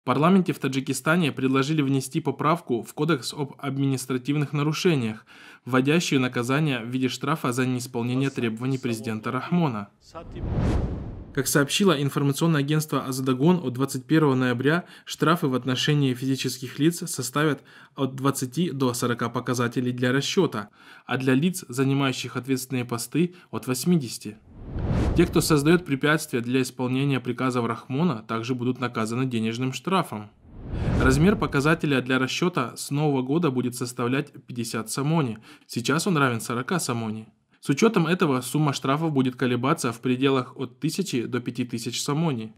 В парламенте в Таджикистане предложили внести поправку в Кодекс об административных нарушениях, вводящую наказание в виде штрафа за неисполнение требований президента Рахмона. Как сообщило информационное агентство «Азадагон», от 21 ноября штрафы в отношении физических лиц составят от 20 до 40 показателей для расчета, а для лиц, занимающих ответственные посты, от 80. Те, кто создает препятствия для исполнения приказов Рахмона, также будут наказаны денежным штрафом. Размер показателя для расчета с нового года будет составлять 50 самони. Сейчас он равен 40 самони. С учетом этого сумма штрафов будет колебаться в пределах от 1000 до 5000 самони.